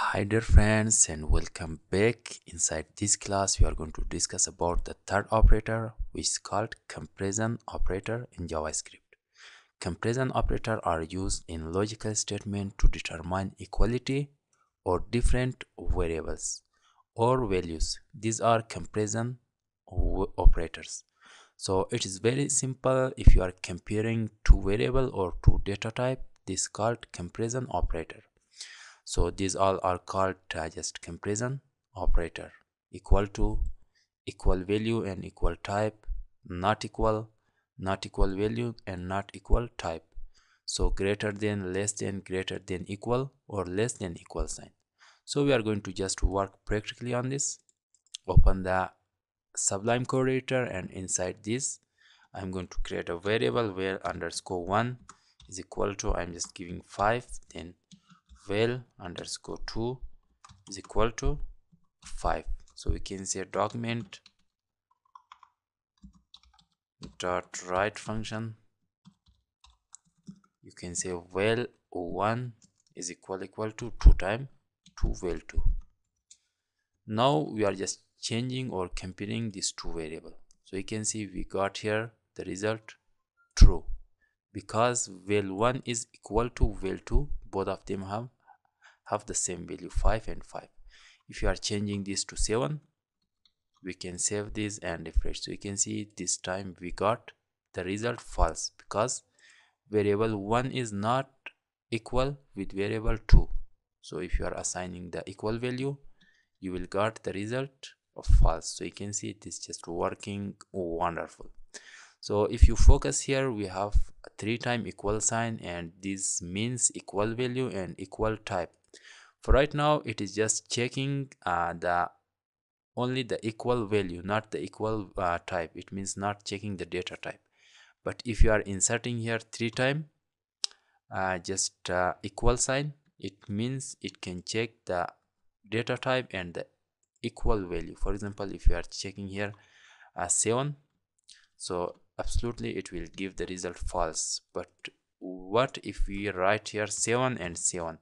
hi dear friends and welcome back inside this class we are going to discuss about the third operator which is called comparison operator in javascript comparison operator are used in logical statement to determine equality or different variables or values these are comparison operators so it is very simple if you are comparing two variable or two data type this is called comparison operator so these all are called digest comparison operator equal to equal value and equal type not equal not equal value and not equal type so greater than less than greater than equal or less than equal sign so we are going to just work practically on this open the sublime code editor and inside this i'm going to create a variable where underscore one is equal to i'm just giving five then val underscore 2 is equal to 5 so we can say document dot write function you can say val 1 is equal equal to 2 time 2 val 2 now we are just changing or comparing these two variable so you can see we got here the result true because val 1 is equal to val 2 both of them have have the same value 5 and 5 if you are changing this to 7 we can save this and refresh so you can see this time we got the result false because variable 1 is not equal with variable 2 so if you are assigning the equal value you will get the result of false so you can see it is just working wonderful so if you focus here we have a three time equal sign and this means equal value and equal type for right now, it is just checking uh, the only the equal value, not the equal uh, type. It means not checking the data type. But if you are inserting here three time, uh, just uh, equal sign, it means it can check the data type and the equal value. For example, if you are checking here a uh, seven, so absolutely it will give the result false. But what if we write here 7 and 7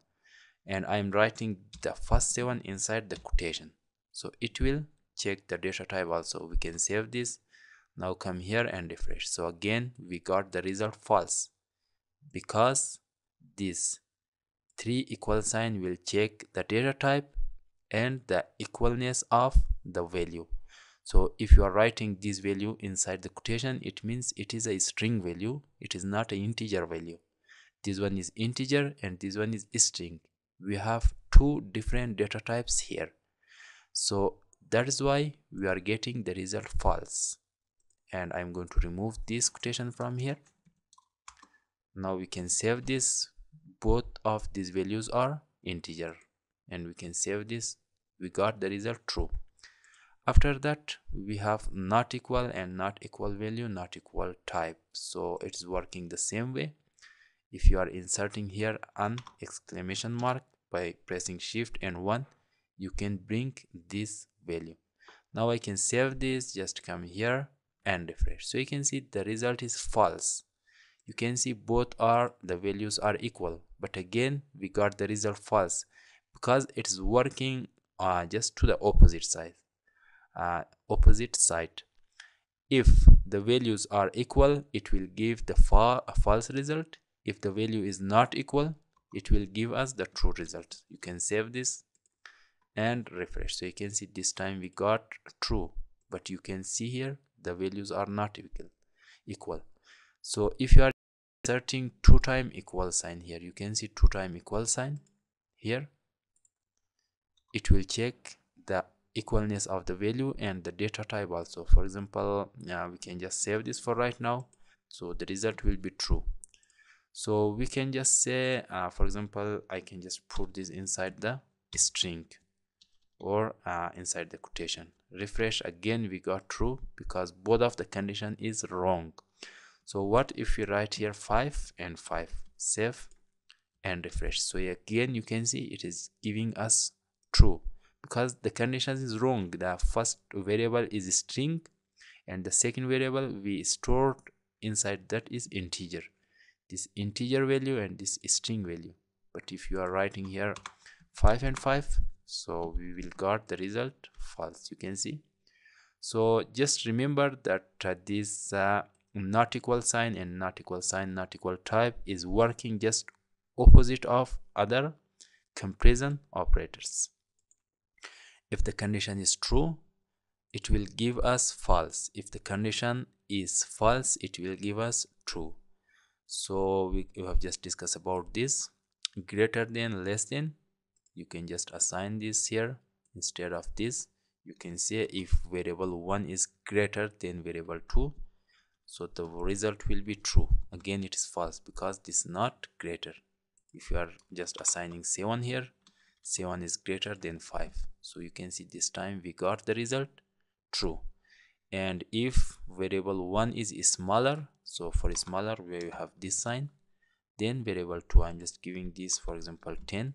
and I'm writing the first 7 inside the quotation so it will check the data type also we can save this now come here and refresh so again we got the result false because this 3 equal sign will check the data type and the equalness of the value so if you are writing this value inside the quotation it means it is a string value it is not an integer value this one is integer and this one is string we have two different data types here so that is why we are getting the result false and i'm going to remove this quotation from here now we can save this both of these values are integer and we can save this we got the result true after that we have not equal and not equal value not equal type so it's working the same way if you are inserting here an exclamation mark by pressing shift and 1 you can bring this value now i can save this just come here and refresh so you can see the result is false you can see both are the values are equal but again we got the result false because it's working uh, just to the opposite side uh, opposite side if the values are equal it will give the fa false result if the value is not equal it will give us the true result you can save this and refresh so you can see this time we got true but you can see here the values are not equal equal so if you are inserting two time equal sign here you can see two time equal sign here it will check the equalness of the value and the data type also for example uh, we can just save this for right now so the result will be true so we can just say uh, for example i can just put this inside the string or uh, inside the quotation refresh again we got true because both of the condition is wrong so what if we write here 5 and 5 save and refresh so again you can see it is giving us true because the condition is wrong the first variable is string and the second variable we stored inside that is integer this integer value and this string value but if you are writing here 5 and 5 so we will got the result false you can see so just remember that uh, this uh, not equal sign and not equal sign not equal type is working just opposite of other comparison operators if the condition is true it will give us false if the condition is false it will give us true so we, we have just discussed about this greater than less than you can just assign this here instead of this you can say if variable 1 is greater than variable 2 so the result will be true again it is false because this is not greater if you are just assigning c1 here c1 is greater than 5 so you can see this time we got the result true and if variable 1 is smaller so for smaller where you have this sign then variable 2 i'm just giving this for example 10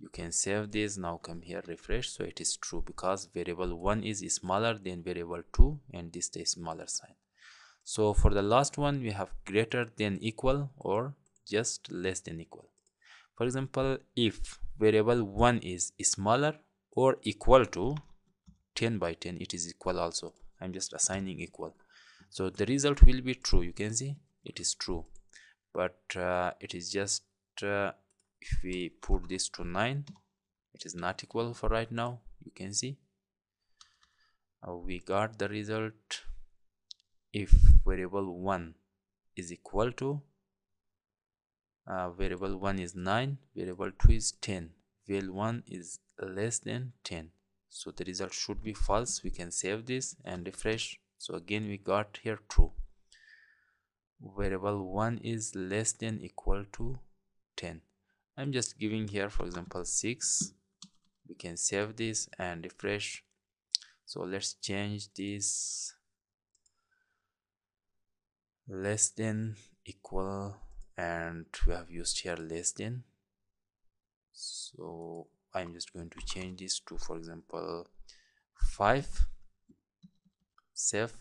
you can save this now come here refresh so it is true because variable 1 is smaller than variable 2 and this is smaller sign so for the last one we have greater than equal or just less than equal for example if variable 1 is smaller or equal to 10 by 10 it is equal also i'm just assigning equal so the result will be true you can see it is true but uh, it is just uh, if we put this to 9 it is not equal for right now you can see uh, we got the result if variable 1 is equal to uh, variable 1 is 9 variable 2 is 10 val 1 is less than 10 so the result should be false we can save this and refresh so again we got here true variable 1 is less than equal to 10 i'm just giving here for example 6 we can save this and refresh so let's change this less than equal and we have used here less than so i'm just going to change this to for example 5 save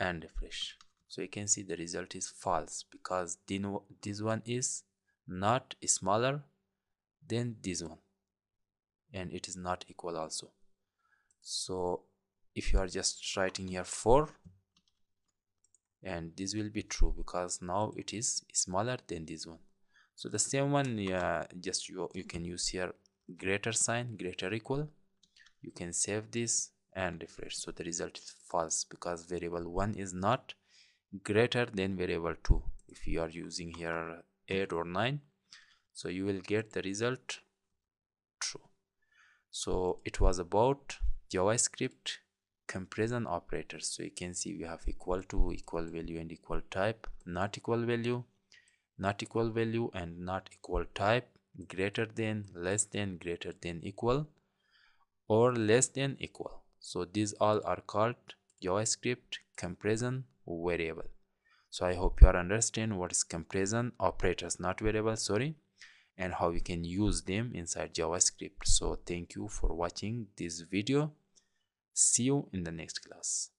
and refresh so you can see the result is false because this one is not smaller than this one and it is not equal also so if you are just writing here 4 and this will be true because now it is smaller than this one so the same one uh, just you, you can use here greater sign greater equal you can save this and refresh so the result is false because variable 1 is not greater than variable 2 if you are using here 8 or 9 so you will get the result true so it was about javascript comparison operators so you can see we have equal to equal value and equal type not equal value not equal value and not equal type greater than less than greater than equal or less than equal so these all are called javascript compression variable so i hope you are understand what is compression operators not variable sorry and how you can use them inside javascript so thank you for watching this video see you in the next class